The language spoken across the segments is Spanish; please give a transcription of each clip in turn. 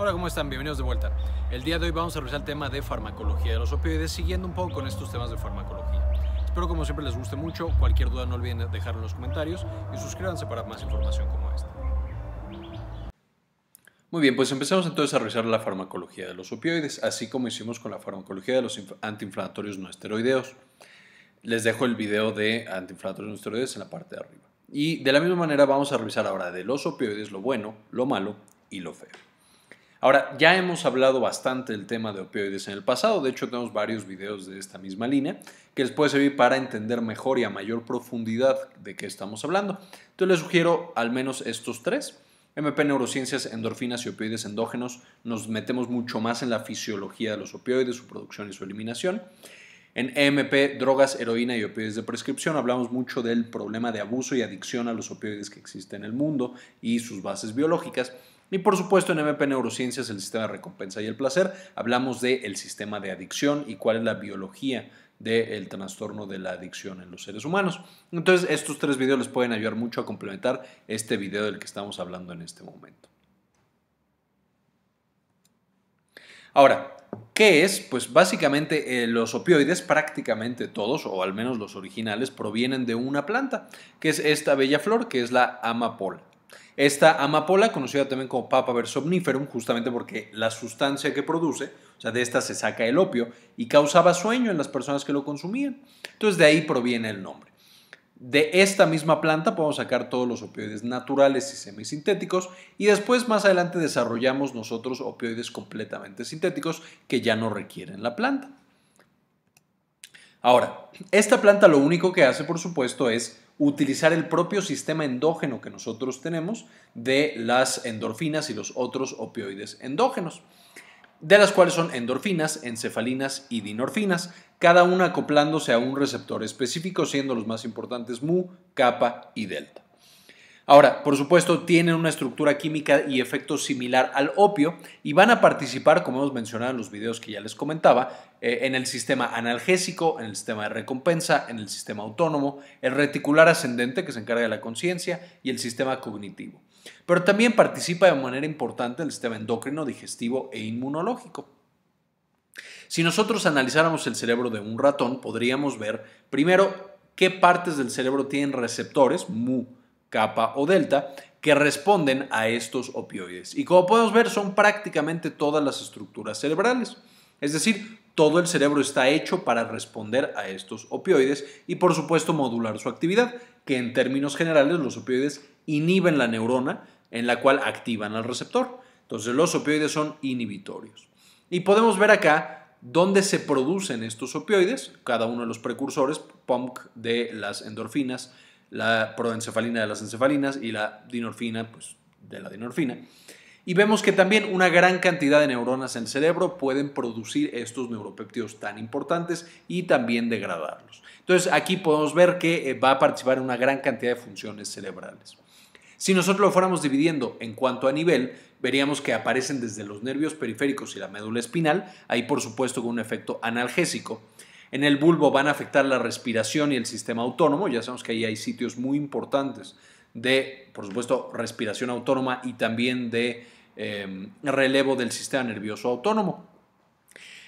Hola, ¿cómo están? Bienvenidos de vuelta. El día de hoy vamos a revisar el tema de farmacología de los opioides, siguiendo un poco con estos temas de farmacología. Espero como siempre les guste mucho, cualquier duda no olviden dejarlo en los comentarios y suscríbanse para más información como esta. Muy bien, pues empezamos entonces a revisar la farmacología de los opioides, así como hicimos con la farmacología de los antiinflamatorios no esteroideos. Les dejo el video de antiinflamatorios no esteroides en la parte de arriba. Y de la misma manera vamos a revisar ahora de los opioides lo bueno, lo malo y lo feo. Ahora, ya hemos hablado bastante del tema de opioides en el pasado, de hecho tenemos varios videos de esta misma línea que les puede servir para entender mejor y a mayor profundidad de qué estamos hablando. Entonces les sugiero al menos estos tres. MP Neurociencias, endorfinas y opioides endógenos, nos metemos mucho más en la fisiología de los opioides, su producción y su eliminación. En e MP, drogas, heroína y opioides de prescripción, hablamos mucho del problema de abuso y adicción a los opioides que existe en el mundo y sus bases biológicas. Y por supuesto en MP Neurociencias, el sistema de recompensa y el placer, hablamos del el sistema de adicción y cuál es la biología del trastorno de la adicción en los seres humanos. Entonces, estos tres videos les pueden ayudar mucho a complementar este video del que estamos hablando en este momento. Ahora, ¿Qué es? Pues básicamente eh, los opioides, prácticamente todos, o al menos los originales, provienen de una planta, que es esta bella flor, que es la amapola. Esta amapola, conocida también como papa versomniferum, justamente porque la sustancia que produce, o sea, de esta se saca el opio y causaba sueño en las personas que lo consumían. Entonces, de ahí proviene el nombre. De esta misma planta podemos sacar todos los opioides naturales y semisintéticos y después más adelante desarrollamos nosotros opioides completamente sintéticos que ya no requieren la planta. Ahora, esta planta lo único que hace, por supuesto, es utilizar el propio sistema endógeno que nosotros tenemos de las endorfinas y los otros opioides endógenos, de las cuales son endorfinas, encefalinas y dinorfinas, cada una acoplándose a un receptor específico, siendo los más importantes mu, kappa y delta. Ahora, por supuesto, tienen una estructura química y efecto similar al opio y van a participar, como hemos mencionado en los videos que ya les comentaba, eh, en el sistema analgésico, en el sistema de recompensa, en el sistema autónomo, el reticular ascendente que se encarga de la conciencia y el sistema cognitivo. Pero también participa de manera importante el sistema endocrino, digestivo e inmunológico. Si nosotros analizáramos el cerebro de un ratón, podríamos ver primero qué partes del cerebro tienen receptores, mu kappa o delta, que responden a estos opioides. Y como podemos ver, son prácticamente todas las estructuras cerebrales. Es decir, todo el cerebro está hecho para responder a estos opioides y por supuesto modular su actividad, que en términos generales los opioides inhiben la neurona en la cual activan al receptor. Entonces los opioides son inhibitorios. Y podemos ver acá dónde se producen estos opioides, cada uno de los precursores, pump de las endorfinas, la proencefalina de las encefalinas y la dinorfina, pues, de la dinorfina. Y vemos que también una gran cantidad de neuronas en el cerebro pueden producir estos neuropéptidos tan importantes y también degradarlos. Entonces aquí podemos ver que eh, va a participar en una gran cantidad de funciones cerebrales. Si nosotros lo fuéramos dividiendo en cuanto a nivel, veríamos que aparecen desde los nervios periféricos y la médula espinal, ahí por supuesto con un efecto analgésico. En el bulbo van a afectar la respiración y el sistema autónomo. Ya sabemos que ahí hay sitios muy importantes de, por supuesto, respiración autónoma y también de em, relevo del sistema nervioso autónomo.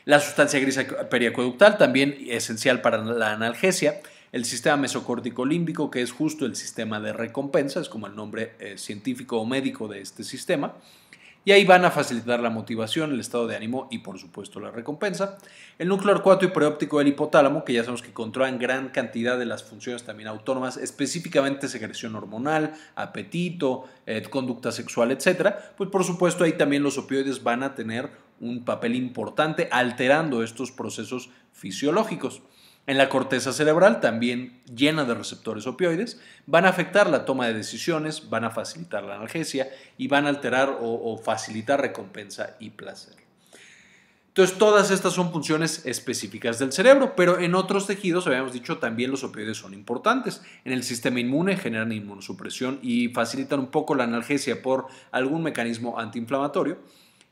La sustancia gris periacueductal también esencial para la analgesia. El sistema mesocórtico límbico, que es justo el sistema de recompensa, es como el nombre eh, científico o médico de este sistema y ahí van a facilitar la motivación, el estado de ánimo y por supuesto la recompensa. El núcleo arcuato y preóptico del hipotálamo, que ya sabemos que controlan gran cantidad de las funciones también autónomas, específicamente secreción hormonal, apetito, eh, conducta sexual, etc. pues por supuesto ahí también los opioides van a tener un papel importante alterando estos procesos fisiológicos. En la corteza cerebral, también llena de receptores opioides, van a afectar la toma de decisiones, van a facilitar la analgesia y van a alterar o, facilitar recompensa y placer. Entonces, todas estas son funciones específicas del cerebro, pero en otros tejidos, habíamos dicho, también los opioides son importantes. En el sistema inmune generan inmunosupresión y facilitan un poco la analgesia por algún mecanismo antiinflamatorio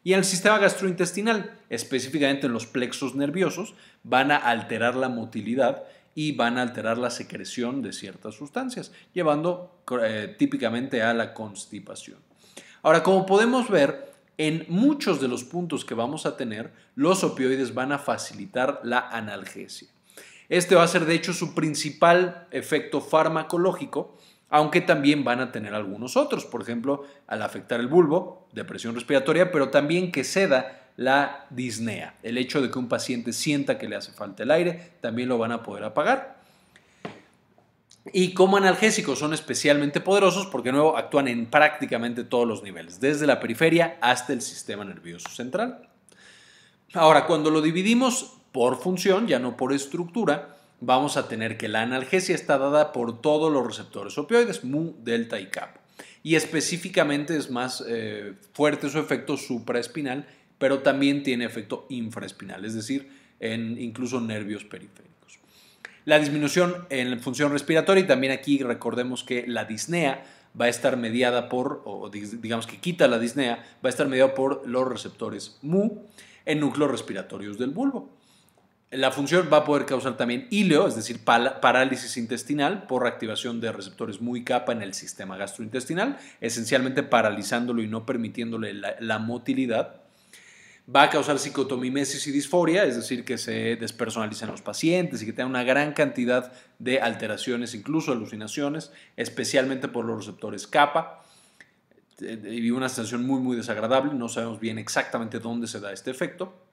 y en el sistema gastrointestinal, específicamente en los plexos nerviosos, van a alterar la motilidad y van a alterar la secreción de ciertas sustancias, llevando eh, típicamente a la constipación. Ahora, como podemos ver, en muchos de los puntos que vamos a tener, los opioides van a facilitar la analgesia. Este va a ser, de hecho, su principal efecto farmacológico aunque también van a tener algunos otros, por ejemplo, al afectar el bulbo, depresión respiratoria, pero también que ceda la disnea, el hecho de que un paciente sienta que le hace falta el aire, también lo van a poder apagar. Y como analgésicos son especialmente poderosos porque nuevo actúan en prácticamente todos los niveles, desde la periferia hasta el sistema nervioso central. Ahora, cuando lo dividimos por función, ya no por estructura, vamos a tener que la analgesia está dada por todos los receptores opioides, mu, delta y kappa. Y específicamente es más eh, fuerte su efecto supraespinal, pero también tiene efecto infraespinal, es decir, en incluso nervios periféricos. La disminución en función respiratoria y también aquí recordemos que la disnea va a estar mediada por, o digamos que quita la disnea, va a estar mediada por los receptores mu en núcleos respiratorios del bulbo. La función va a poder causar también ileo, es decir, parálisis intestinal por activación de receptores muy capa en el sistema gastrointestinal, esencialmente paralizándolo y no permitiéndole la, motilidad. Va a causar psicotomimesis y disforia, es decir, que se despersonalicen los pacientes y que tengan una gran cantidad de alteraciones, incluso alucinaciones, especialmente por los receptores kappa eh, y una sensación muy, muy desagradable. No sabemos bien exactamente dónde se da este efecto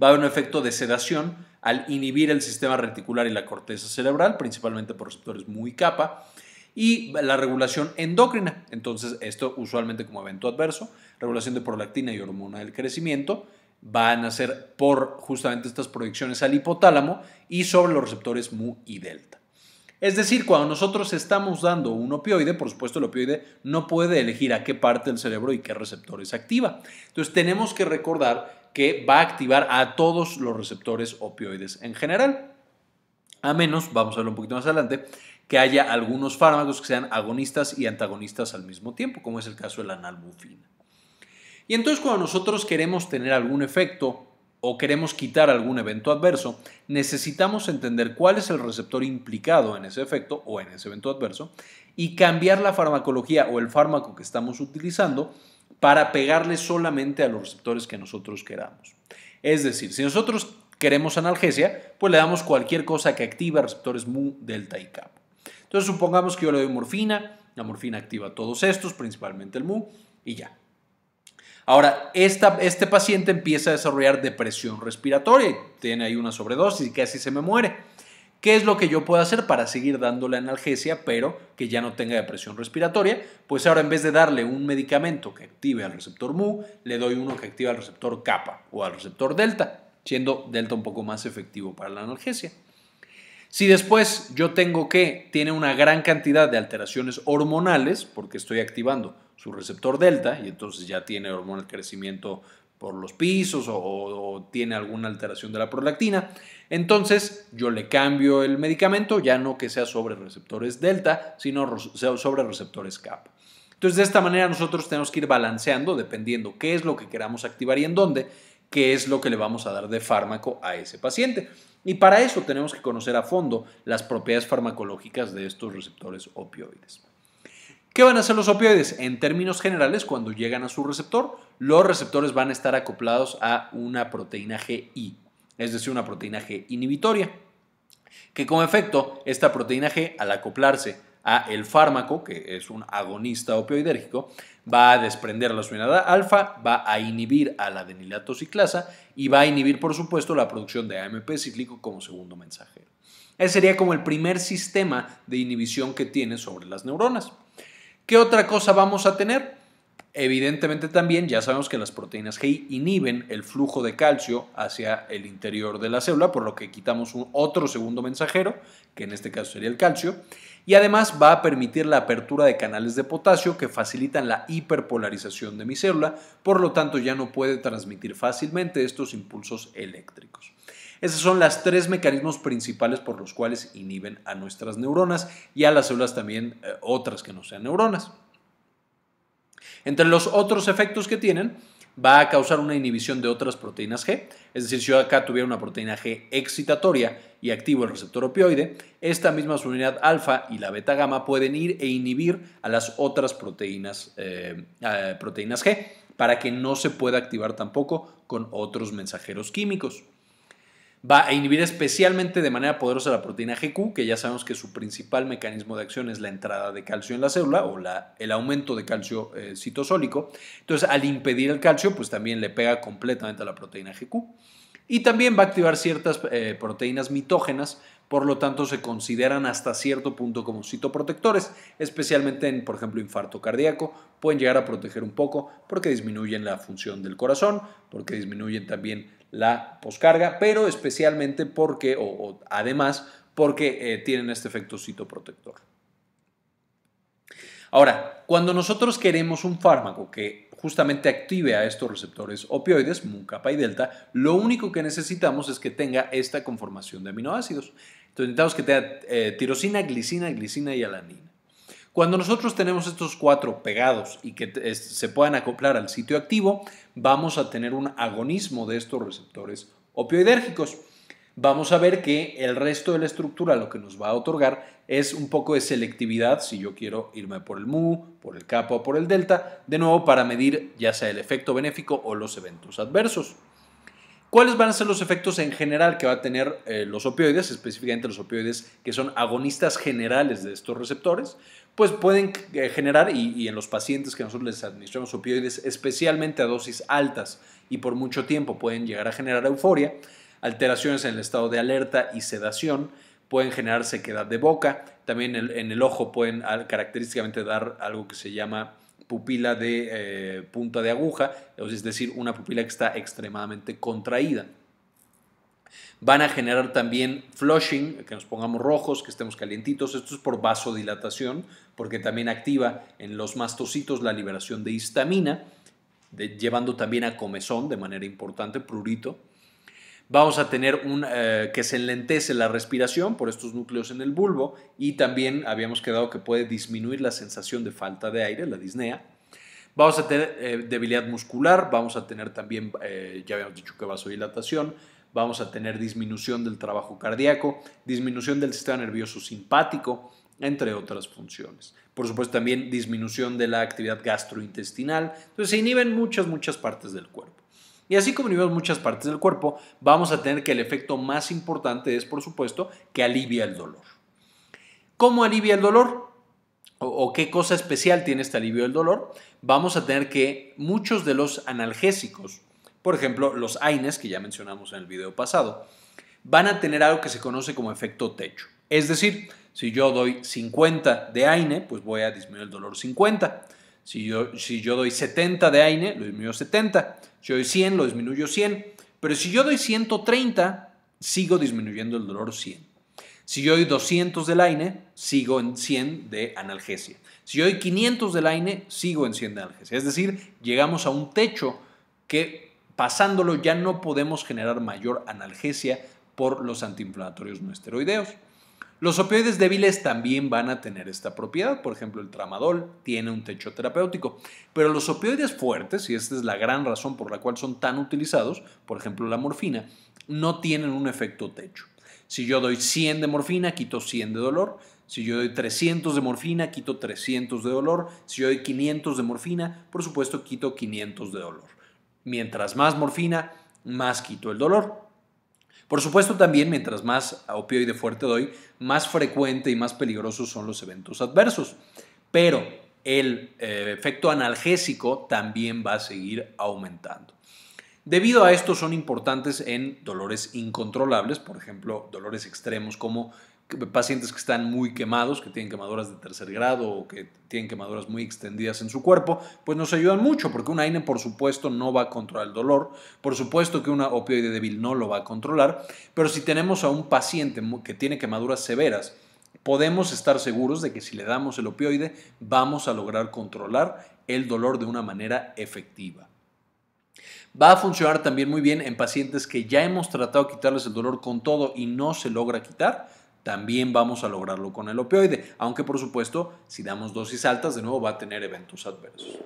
Va a haber un efecto de sedación al inhibir el sistema reticular y la corteza cerebral, principalmente por receptores y capa, y la regulación endocrina. Entonces, esto usualmente como evento adverso, regulación de prolactina y hormona del crecimiento, van a ser por justamente estas proyecciones al hipotálamo y sobre los receptores mu y delta. Es decir, cuando nosotros estamos dando un opioide, por supuesto el opioide no puede elegir a qué parte del cerebro y qué receptores activa. Entonces tenemos que recordar que va a activar a todos los receptores opioides en general. A menos, vamos a verlo un poquito más adelante, que haya algunos fármacos que sean agonistas y antagonistas al mismo tiempo, como es el caso de la nalbufina. Y entonces cuando nosotros queremos tener algún efecto o queremos quitar algún evento adverso, necesitamos entender cuál es el receptor implicado en ese efecto o en ese evento adverso y cambiar la farmacología o el fármaco que estamos utilizando para pegarle solamente a los receptores que nosotros queramos. Es decir, si nosotros queremos analgesia, pues le damos cualquier cosa que activa receptores mu, delta y kappa. Entonces supongamos que yo le doy morfina, la morfina activa todos estos, principalmente el mu, y ya. Ahora, este paciente empieza a desarrollar depresión respiratoria, tiene ahí una sobredosis y casi se me muere. ¿Qué es lo que yo puedo hacer para seguir dándole analgesia, pero que ya no tenga depresión respiratoria? Pues ahora en vez de darle un medicamento que active al receptor mu, le doy uno que activa al receptor kappa o al receptor delta, siendo delta un poco más efectivo para la analgesia. Si después yo tengo que tiene una gran cantidad de alteraciones hormonales, porque estoy activando su receptor delta y entonces ya tiene hormona el crecimiento por los pisos o, tiene alguna alteración de la prolactina. Entonces yo le cambio el medicamento, ya no que sea sobre receptores delta, sino sobre receptores kappa. Entonces de esta manera nosotros tenemos que ir balanceando dependiendo qué es lo que queramos activar y en dónde, qué es lo que le vamos a dar de fármaco a ese paciente. Y para eso tenemos que conocer a fondo las propiedades farmacológicas de estos receptores opioides. ¿Qué van a hacer los opioides? En términos generales, cuando llegan a su receptor, los receptores van a estar acoplados a una proteína GI, es decir, una proteína G inhibitoria, que como efecto, esta proteína G, al acoplarse a el fármaco, que es un agonista opioidérgico, va a desprender la suinada alfa, va a inhibir a la ciclasa y va a inhibir, por supuesto, la producción de AMP cíclico como segundo mensajero. Ese sería como el primer sistema de inhibición que tiene sobre las neuronas. ¿Qué otra cosa vamos a tener? Evidentemente también ya sabemos que las proteínas GI inhiben el flujo de calcio hacia el interior de la célula, por lo que quitamos un otro segundo mensajero, que en este caso sería el calcio, y además va a permitir la apertura de canales de potasio que facilitan la hiperpolarización de mi célula, por lo tanto ya no puede transmitir fácilmente estos impulsos eléctricos. Esos son los tres mecanismos principales por los cuales inhiben a nuestras neuronas y a las células también eh, otras que no sean neuronas. Entre los otros efectos que tienen, va a causar una inhibición de otras proteínas G. Es decir, si yo acá tuviera una proteína G excitatoria y activo el receptor opioide, esta misma subunidad alfa y la beta gamma pueden ir e inhibir a las otras proteínas, eh, eh, proteínas G para que no se pueda activar tampoco con otros mensajeros químicos va a inhibir especialmente de manera poderosa la proteína GQ, que ya sabemos que su principal mecanismo de acción es la entrada de calcio en la célula o la, el aumento de calcio eh, citosólico. Entonces, al impedir el calcio, pues también le pega completamente a la proteína GQ. Y también va a activar ciertas eh, proteínas mitógenas, por lo tanto se consideran hasta cierto punto como citoprotectores, especialmente en, por ejemplo, infarto cardíaco, pueden llegar a proteger un poco porque disminuyen la función del corazón, porque disminuyen también la poscarga, pero especialmente porque, o, además, porque eh, tienen este efecto citoprotector. Ahora, cuando nosotros queremos un fármaco que justamente active a estos receptores opioides, kappa y delta, lo único que necesitamos es que tenga esta conformación de aminoácidos. Entonces necesitamos que tenga eh, tirosina, glicina, glicina y alanina. Cuando nosotros tenemos estos cuatro pegados y que se puedan acoplar al sitio activo, vamos a tener un agonismo de estos receptores opioidérgicos. Vamos a ver que el resto de la estructura lo que nos va a otorgar es un poco de selectividad, si yo quiero irme por el mu, por el kappa o por el delta, de nuevo para medir ya sea el efecto benéfico o los eventos adversos. ¿Cuáles van a ser los efectos en general que va a tener eh, los opioides, específicamente los opioides que son agonistas generales de estos receptores? pues pueden eh, generar, y, en los pacientes que nosotros les administramos opioides, especialmente a dosis altas y por mucho tiempo, pueden llegar a generar euforia, alteraciones en el estado de alerta y sedación, pueden generar sequedad de boca, también en el, ojo pueden característicamente dar algo que se llama pupila de eh, punta de aguja, es decir, una pupila que está extremadamente contraída. Van a generar también flushing, que nos pongamos rojos, que estemos calientitos. Esto es por vasodilatación, porque también activa en los mastocitos la liberación de histamina, llevando también a comezón de manera importante, prurito. Vamos a tener eh, que se enlentece la respiración por estos núcleos en el bulbo y también habíamos quedado que puede disminuir la sensación de falta de aire, la disnea. Vamos a tener eh, debilidad muscular, vamos a tener también, eh, ya habíamos dicho que vasodilatación, vamos a tener disminución del trabajo cardíaco, disminución del sistema nervioso simpático, entre otras funciones. Por supuesto, también disminución de la actividad gastrointestinal. Entonces, se inhiben muchas, muchas partes del cuerpo. Y así como inhibimos muchas partes del cuerpo, vamos a tener que el efecto más importante es, por supuesto, que alivia el dolor. ¿Cómo alivia el dolor? o, qué cosa especial tiene este alivio del dolor, vamos a tener que muchos de los analgésicos por ejemplo, los AINES, que ya mencionamos en el video pasado, van a tener algo que se conoce como efecto techo. Es decir, si yo doy 50 de AINE, pues voy a disminuir el dolor 50. Si yo, si yo doy 70 de AINE, lo disminuyo 70. Si doy 100, lo disminuyo 100. Pero si yo doy 130, sigo disminuyendo el dolor 100. Si yo doy 200 del AINE, sigo en 100 de analgesia. Si yo doy 500 del AINE, sigo en 100 de analgesia. Es decir, llegamos a un techo que Pasándolo ya no podemos generar mayor analgesia por los antiinflamatorios no esteroideos. Los opioides débiles también van a tener esta propiedad, por ejemplo el tramadol tiene un techo terapéutico, pero los opioides fuertes, y esta es la gran razón por la cual son tan utilizados, por ejemplo la morfina, no tienen un efecto techo. Si yo doy 100 de morfina, quito 100 de dolor, si yo doy 300 de morfina, quito 300 de dolor, si yo doy 500 de morfina, por supuesto quito 500 de dolor. Mientras más morfina, más quito el dolor. Por supuesto también, mientras más opioide fuerte doy, más frecuente y más peligrosos son los eventos adversos. Pero el eh, efecto analgésico también va a seguir aumentando. Debido a esto son importantes en dolores incontrolables, por ejemplo, dolores extremos como pacientes que están muy quemados, que tienen quemaduras de tercer grado o que tienen quemaduras muy extendidas en su cuerpo, pues nos ayudan mucho porque una AINE por supuesto no va a controlar el dolor, por supuesto que una opioide débil no lo va a controlar, pero si tenemos a un paciente que tiene quemaduras severas, podemos estar seguros de que si le damos el opioide vamos a lograr controlar el dolor de una manera efectiva. Va a funcionar también muy bien en pacientes que ya hemos tratado de quitarles el dolor con todo y no se logra quitar también vamos a lograrlo con el opioide, aunque por supuesto si damos dosis altas de nuevo va a tener eventos adversos.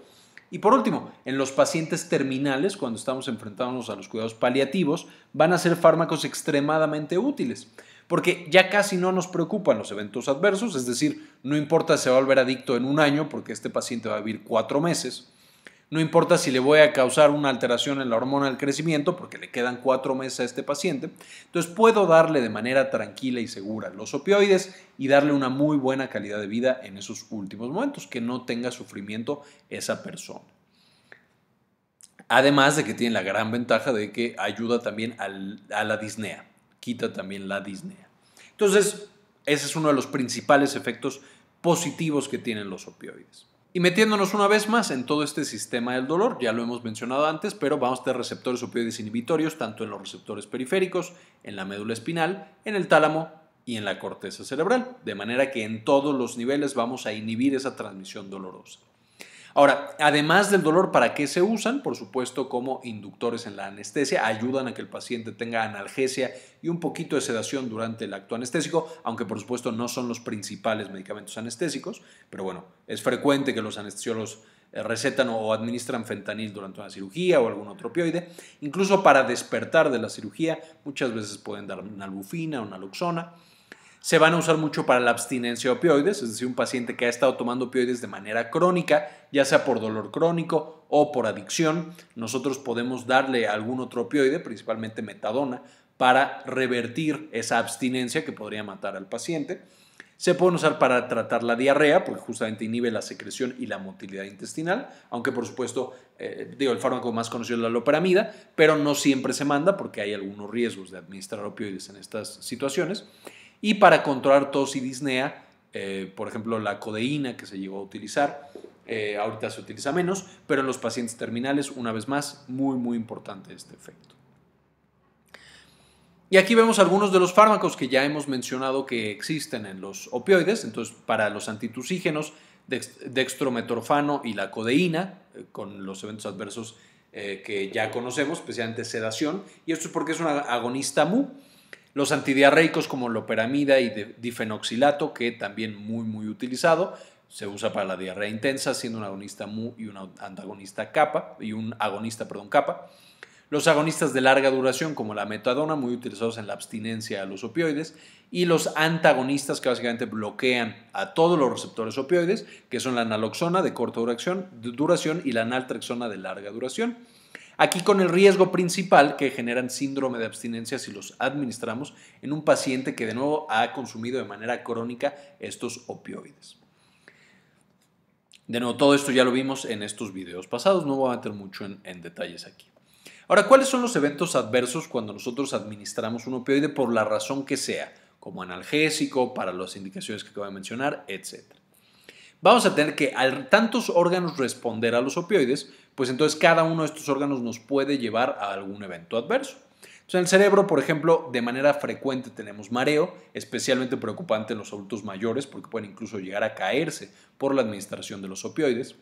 Y por último, en los pacientes terminales, cuando estamos enfrentándonos a los cuidados paliativos, van a ser fármacos extremadamente útiles, porque ya casi no nos preocupan los eventos adversos, es decir, no importa si se va a volver adicto en un año, porque este paciente va a vivir cuatro meses, no importa si le voy a causar una alteración en la hormona del crecimiento, porque le quedan cuatro meses a este paciente. Entonces puedo darle de manera tranquila y segura los opioides y darle una muy buena calidad de vida en esos últimos momentos, que no tenga sufrimiento esa persona. Además de que tiene la gran ventaja de que ayuda también a la disnea, quita también la disnea. Entonces, ese es uno de los principales efectos positivos que tienen los opioides. Y metiéndonos una vez más en todo este sistema del dolor, ya lo hemos mencionado antes, pero vamos a tener receptores opioides inhibitorios tanto en los receptores periféricos, en la médula espinal, en el tálamo y en la corteza cerebral, de manera que en todos los niveles vamos a inhibir esa transmisión dolorosa. Ahora, además del dolor, ¿para qué se usan? Por supuesto, como inductores en la anestesia, ayudan a que el paciente tenga analgesia y un poquito de sedación durante el acto anestésico, aunque por supuesto no son los principales medicamentos anestésicos, pero bueno, es frecuente que los anestesiólogos eh, recetan o administran fentanil durante una cirugía o algún otro opioide. Incluso para despertar de la cirugía, muchas veces pueden dar una albufina o una se van a usar mucho para la abstinencia de opioides, es decir, un paciente que ha estado tomando opioides de manera crónica, ya sea por dolor crónico o por adicción, nosotros podemos darle algún otro opioide, principalmente metadona, para revertir esa abstinencia que podría matar al paciente. Se pueden usar para tratar la diarrea, porque justamente inhibe la secreción y la motilidad intestinal, aunque por supuesto, eh, digo, el fármaco más conocido es la loperamida, pero no siempre se manda porque hay algunos riesgos de administrar opioides en estas situaciones. Y para controlar tos y disnea, eh, por ejemplo, la codeína que se llegó a utilizar, eh, ahorita se utiliza menos, pero en los pacientes terminales, una vez más, muy, muy importante este efecto. Y aquí vemos algunos de los fármacos que ya hemos mencionado que existen en los opioides. Entonces, para los antitusígenos, dextrometorfano y la codeína, eh, con los eventos adversos que ya conocemos, especialmente sedación. Y esto es porque es un agonista MU. Los antidiarreicos como loperamida y difenoxilato, que también muy, muy utilizado, se usa para la diarrea intensa, siendo un agonista mu y un antagonista capa, y un agonista, perdón, Los agonistas de larga duración, como la metadona, muy utilizados en la abstinencia a los opioides, y los antagonistas que básicamente bloquean a todos los receptores opioides, que son la naloxona de corta duración, duración y la naltrexona de larga duración. Aquí con el riesgo principal que generan síndrome de abstinencia si los administramos en un paciente que de nuevo ha consumido de manera crónica estos opioides. De nuevo, todo esto ya lo vimos en estos videos pasados, no voy a meter mucho en, detalles aquí. Ahora, ¿cuáles son los eventos adversos cuando nosotros administramos un opioide por la razón que sea, como analgésico, para las indicaciones que acabo de mencionar, etcétera? Vamos a tener que al tantos órganos responder a los opioides, pues entonces cada uno de estos órganos nos puede llevar a algún evento adverso. en el cerebro, por ejemplo, de manera frecuente tenemos mareo, especialmente preocupante en los adultos mayores porque pueden incluso llegar a caerse por la administración de los opioides.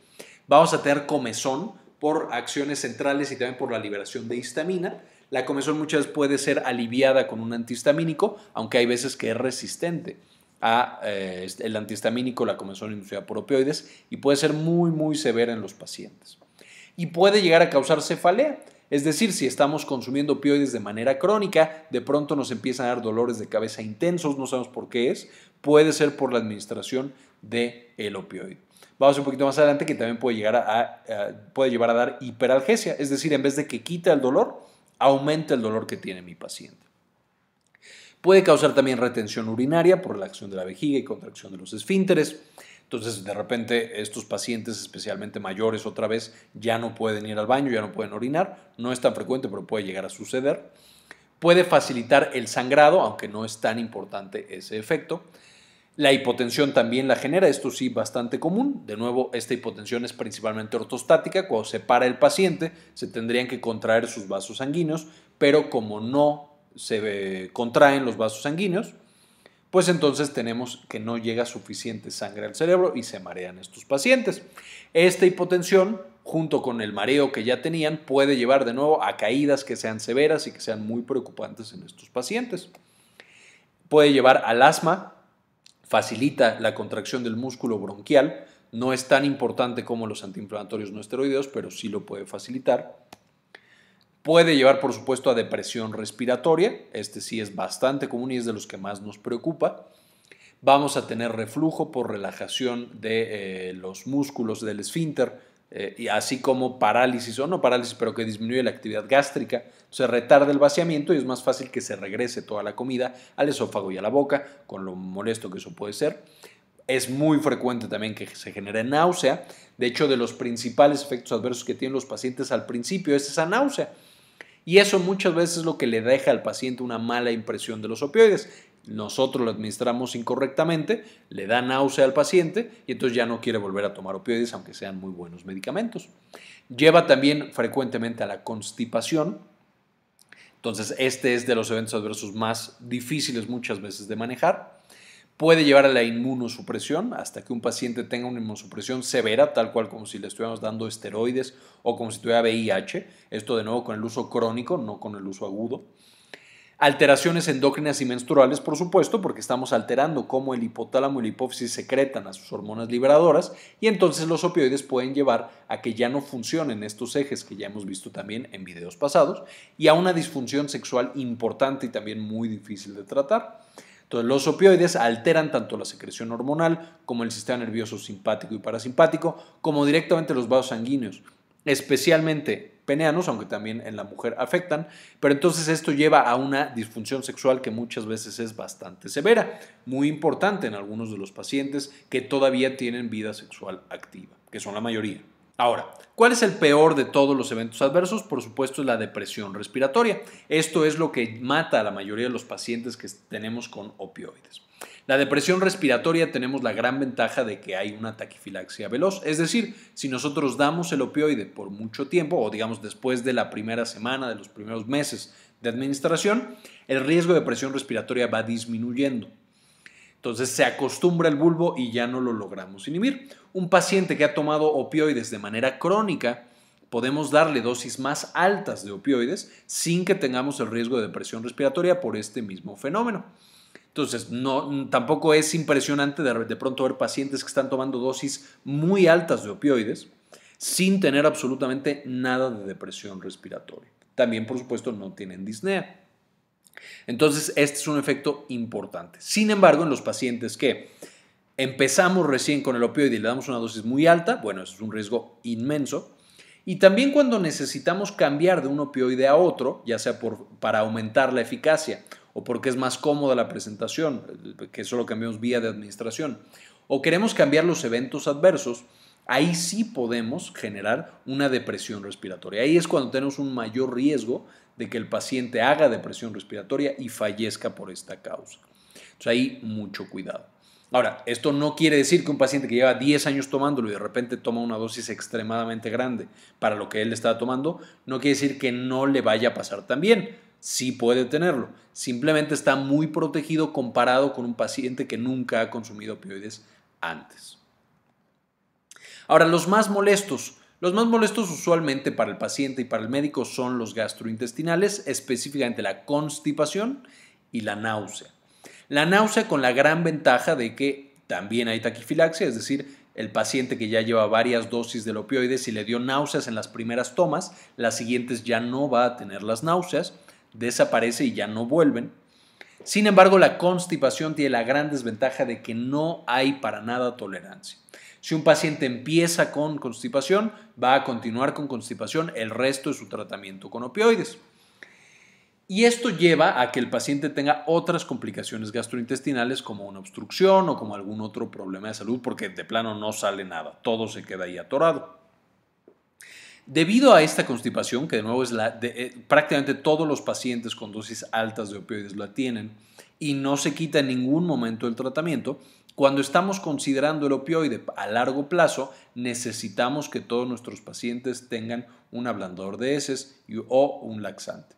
Vamos a tener comezón por acciones centrales y también por la liberación de histamina. La comezón muchas veces puede ser aliviada con un antihistamínico, aunque hay veces que es resistente a eh, el antihistamínico, la comezón inducida por opioides y puede ser muy muy severa en los pacientes y puede llegar a causar cefalea. Es decir, si estamos consumiendo opioides de manera crónica, de pronto nos empiezan a dar dolores de cabeza intensos, no sabemos por qué es, puede ser por la administración del el opioide. Vamos un poquito más adelante que también puede, llegar puede llevar a dar hiperalgesia, es decir, en vez de que quita el dolor, aumenta el dolor que tiene mi paciente. Puede causar también retención urinaria por la acción de la vejiga y contracción de los esfínteres. Entonces, de repente, estos pacientes, especialmente mayores otra vez, ya no pueden ir al baño, ya no pueden orinar. No es tan frecuente, pero puede llegar a suceder. Puede facilitar el sangrado, aunque no es tan importante ese efecto. La hipotensión también la genera, esto sí bastante común. De nuevo, esta hipotensión es principalmente ortostática. Cuando se para el paciente, se tendrían que contraer sus vasos sanguíneos, pero como no se eh, contraen los vasos sanguíneos, pues entonces tenemos que no llega suficiente sangre al cerebro y se marean estos pacientes. Esta hipotensión, junto con el mareo que ya tenían, puede llevar de nuevo a caídas que sean severas y que sean muy preocupantes en estos pacientes. Puede llevar al asma, facilita la contracción del músculo bronquial, no es tan importante como los antiinflamatorios no esteroideos, pero sí lo puede facilitar Puede llevar, por supuesto, a depresión respiratoria. Este sí es bastante común y es de los que más nos preocupa. Vamos a tener reflujo por relajación de eh, los músculos del esfínter, eh, y así como parálisis o no parálisis, pero que disminuye la actividad gástrica, se retarda el vaciamiento y es más fácil que se regrese toda la comida al esófago y a la boca, con lo molesto que eso puede ser. Es muy frecuente también que se genere náusea. De hecho, de los principales efectos adversos que tienen los pacientes al principio es esa náusea. Y eso muchas veces es lo que le deja al paciente una mala impresión de los opioides. Nosotros lo administramos incorrectamente, le da náusea al paciente y entonces ya no quiere volver a tomar opioides aunque sean muy buenos medicamentos. Lleva también frecuentemente a la constipación, entonces, este es de los eventos adversos más difíciles muchas veces de manejar puede llevar a la inmunosupresión hasta que un paciente tenga una inmunosupresión severa, tal cual como si le estuviéramos dando esteroides o como si tuviera VIH. Esto de nuevo con el uso crónico, no con el uso agudo. Alteraciones endócrinas y menstruales, por supuesto, porque estamos alterando cómo el hipotálamo y la hipófisis secretan a sus hormonas liberadoras y entonces los opioides pueden llevar a que ya no funcionen estos ejes que ya hemos visto también en videos pasados y a una disfunción sexual importante y también muy difícil de tratar los opioides alteran tanto la secreción hormonal como el sistema nervioso simpático y parasimpático, como directamente los vasos sanguíneos, especialmente peneanos, aunque también en la mujer afectan, pero entonces esto lleva a una disfunción sexual que muchas veces es bastante severa, muy importante en algunos de los pacientes que todavía tienen vida sexual activa, que son la mayoría. Ahora, ¿cuál es el peor de todos los eventos adversos? Por supuesto, es la depresión respiratoria. Esto es lo que mata a la mayoría de los pacientes que tenemos con opioides. La depresión respiratoria tenemos la gran ventaja de que hay una taquifilaxia veloz, es decir, si nosotros damos el opioide por mucho tiempo o digamos después de la primera semana, de los primeros meses de administración, el riesgo de depresión respiratoria va disminuyendo. Entonces se acostumbra el bulbo y ya no lo logramos inhibir. Un paciente que ha tomado opioides de manera crónica, podemos darle dosis más altas de opioides sin que tengamos el riesgo de depresión respiratoria por este mismo fenómeno. Entonces, no, tampoco es impresionante de, de pronto ver pacientes que están tomando dosis muy altas de opioides sin tener absolutamente nada de depresión respiratoria. También, por supuesto, no tienen disnea. Entonces, este es un efecto importante. Sin embargo, en los pacientes que empezamos recién con el opioide y le damos una dosis muy alta, bueno, es un riesgo inmenso. Y también cuando necesitamos cambiar de un opioide a otro, ya sea por, para aumentar la eficacia o porque es más cómoda la presentación, que solo cambiamos vía de administración, o queremos cambiar los eventos adversos, ahí sí podemos generar una depresión respiratoria. Ahí es cuando tenemos un mayor riesgo de que el paciente haga depresión respiratoria y fallezca por esta causa. Entonces ahí mucho cuidado. Ahora, esto no quiere decir que un paciente que lleva 10 años tomándolo y de repente toma una dosis extremadamente grande para lo que él está tomando, no quiere decir que no le vaya a pasar también. Sí puede tenerlo. Simplemente está muy protegido comparado con un paciente que nunca ha consumido opioides antes. Ahora, los más molestos, los más molestos usualmente para el paciente y para el médico son los gastrointestinales, específicamente la constipación y la náusea. La náusea con la gran ventaja de que también hay taquifilaxia, es decir, el paciente que ya lleva varias dosis del opioides y le dio náuseas en las primeras tomas, las siguientes ya no va a tener las náuseas, desaparece y ya no vuelven. Sin embargo, la constipación tiene la gran desventaja de que no hay para nada tolerancia. Si un paciente empieza con constipación, va a continuar con constipación el resto de su tratamiento con opioides. Y esto lleva a que el paciente tenga otras complicaciones gastrointestinales como una obstrucción o como algún otro problema de salud porque de plano no sale nada, todo se queda ahí atorado. Debido a esta constipación, que de nuevo es la de, eh, prácticamente todos los pacientes con dosis altas de opioides la tienen y no se quita en ningún momento el tratamiento, cuando estamos considerando el opioide a largo plazo, necesitamos que todos nuestros pacientes tengan un ablandador de heces o un laxante.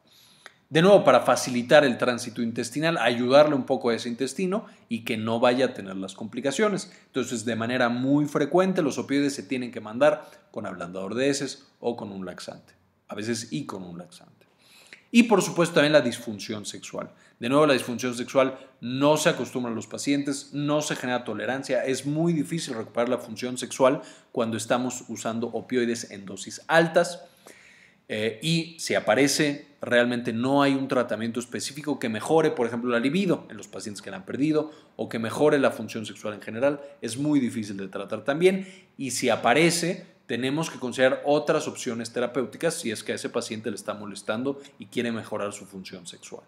De nuevo, para facilitar el tránsito intestinal, ayudarle un poco a ese intestino y que no vaya a tener las complicaciones. Entonces, de manera muy frecuente, los opioides se tienen que mandar con ablandador de heces o con un laxante, a veces y con un laxante. Y por supuesto también la disfunción sexual. De nuevo, la disfunción sexual no se acostumbra a los pacientes, no se genera tolerancia, es muy difícil recuperar la función sexual cuando estamos usando opioides en dosis altas. Eh, y si aparece, realmente no hay un tratamiento específico que mejore, por ejemplo, la libido en los pacientes que la han perdido o que mejore la función sexual en general. Es muy difícil de tratar también. Y si aparece, tenemos que considerar otras opciones terapéuticas si es que a ese paciente le está molestando y quiere mejorar su función sexual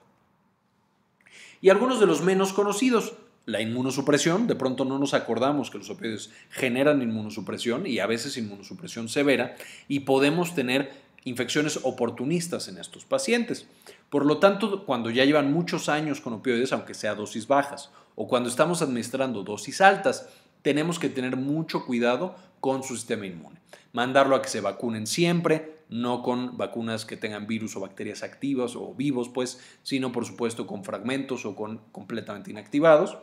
y algunos de los menos conocidos. La inmunosupresión, de pronto no nos acordamos que los opioides generan inmunosupresión y a veces inmunosupresión severa y podemos tener infecciones oportunistas en estos pacientes. Por lo tanto, cuando ya llevan muchos años con opioides, aunque sea dosis bajas, o cuando estamos administrando dosis altas, tenemos que tener mucho cuidado con su sistema inmune. Mandarlo a que se vacunen siempre, no con vacunas que tengan virus o bacterias activas o vivos, pues, sino por supuesto con fragmentos o con completamente inactivados.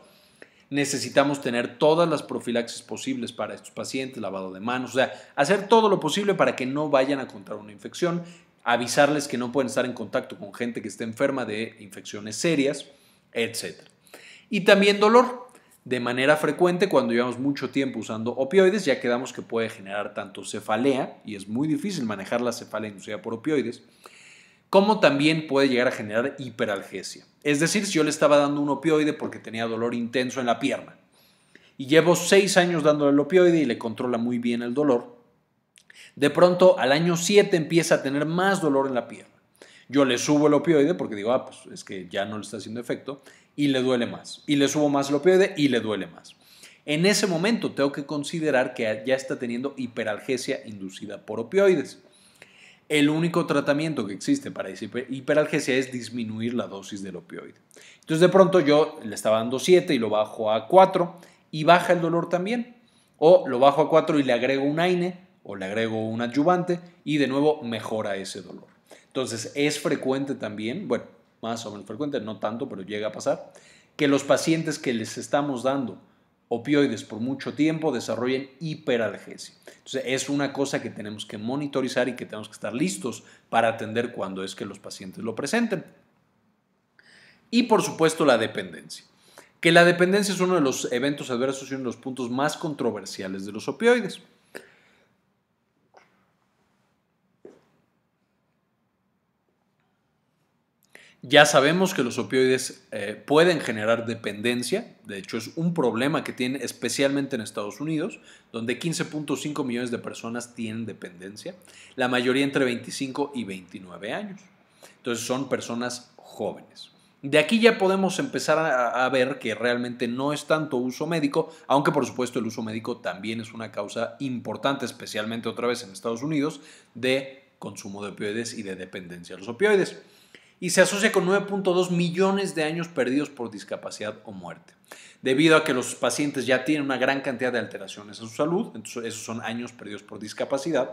Necesitamos tener todas las profilaxis posibles para estos pacientes, lavado de manos, sea, hacer todo lo posible para que no vayan a encontrar una infección, avisarles que no pueden estar en contacto con gente que esté enferma de infecciones serias, etc. Y también dolor, de manera frecuente cuando llevamos mucho tiempo usando opioides, ya quedamos que puede generar tanto cefalea, y es muy difícil manejar la cefalea inducida por opioides, como también puede llegar a generar hiperalgesia. Es decir, si yo le estaba dando un opioide porque tenía dolor intenso en la pierna y llevo seis años dándole el opioide y le controla muy bien el dolor, de pronto al año 7 empieza a tener más dolor en la pierna. Yo le subo el opioide porque digo, ah, pues es que ya no le está haciendo efecto y le duele más. Y le subo más el opioide y le duele más. En ese momento tengo que considerar que ya está teniendo hiperalgesia inducida por opioides. El único tratamiento que existe para hiperalgesia es disminuir la dosis del opioide. Entonces de pronto yo le estaba dando 7 y lo bajo a 4 y baja el dolor también. O lo bajo a 4 y le agrego un AINE o le agrego un adyuvante y de nuevo mejora ese dolor. Entonces es frecuente también, bueno, más o menos frecuente, no tanto, pero llega a pasar, que los pacientes que les estamos dando opioides por mucho tiempo desarrollen hiperalgesia. Entonces, es una cosa que tenemos que monitorizar y que tenemos que estar listos para atender cuando es que los pacientes lo presenten. Y por supuesto, la dependencia. Que la dependencia es uno de los eventos adversos y uno de los puntos más controversiales de los opioides. Ya sabemos que los opioides eh, pueden generar dependencia, de hecho es un problema que tiene especialmente en Estados Unidos, donde 15.5 millones de personas tienen dependencia, la mayoría entre 25 y 29 años. Entonces son personas jóvenes. De aquí ya podemos empezar a, a, ver que realmente no es tanto uso médico, aunque por supuesto el uso médico también es una causa importante, especialmente otra vez en Estados Unidos, de consumo de opioides y de dependencia a los opioides y se asocia con 9.2 millones de años perdidos por discapacidad o muerte, debido a que los pacientes ya tienen una gran cantidad de alteraciones en su salud, entonces esos son años perdidos por discapacidad,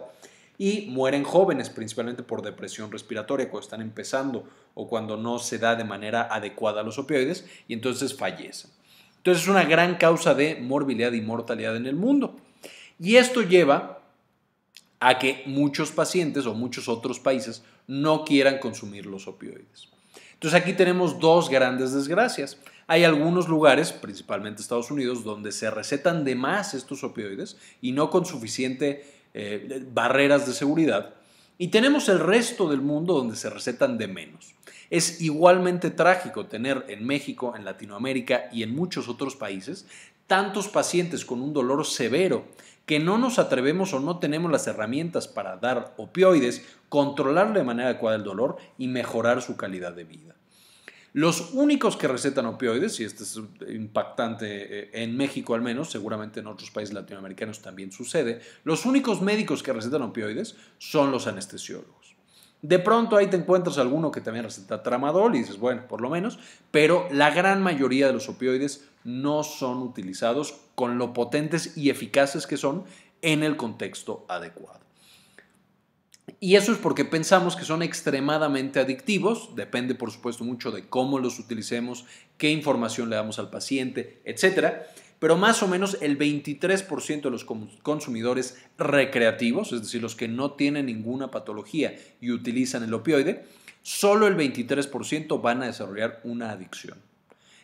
y mueren jóvenes, principalmente por depresión respiratoria, cuando están empezando o cuando no se da de manera adecuada a los opioides, y entonces fallecen. Entonces es una gran causa de morbilidad y mortalidad en el mundo. Y esto lleva a que muchos pacientes o muchos otros países no quieran consumir los opioides. Entonces aquí tenemos dos grandes desgracias. Hay algunos lugares, principalmente Estados Unidos, donde se recetan de más estos opioides y no con suficiente eh, barreras de seguridad. Y tenemos el resto del mundo donde se recetan de menos. Es igualmente trágico tener en México, en Latinoamérica y en muchos otros países tantos pacientes con un dolor severo que no nos atrevemos o no tenemos las herramientas para dar opioides, controlar de manera adecuada el dolor y mejorar su calidad de vida. Los únicos que recetan opioides, y esto es impactante eh, en México al menos, seguramente en otros países latinoamericanos también sucede, los únicos médicos que recetan opioides son los anestesiólogos. De pronto ahí te encuentras alguno que también receta tramadol y dices, bueno, por lo menos, pero la gran mayoría de los opioides no son utilizados con lo potentes y eficaces que son en el contexto adecuado. Y eso es porque pensamos que son extremadamente adictivos, depende por supuesto mucho de cómo los utilicemos, qué información le damos al paciente, etcétera pero más o menos el 23% de los consumidores recreativos, es decir, los que no tienen ninguna patología y utilizan el opioide, solo el 23% van a desarrollar una adicción.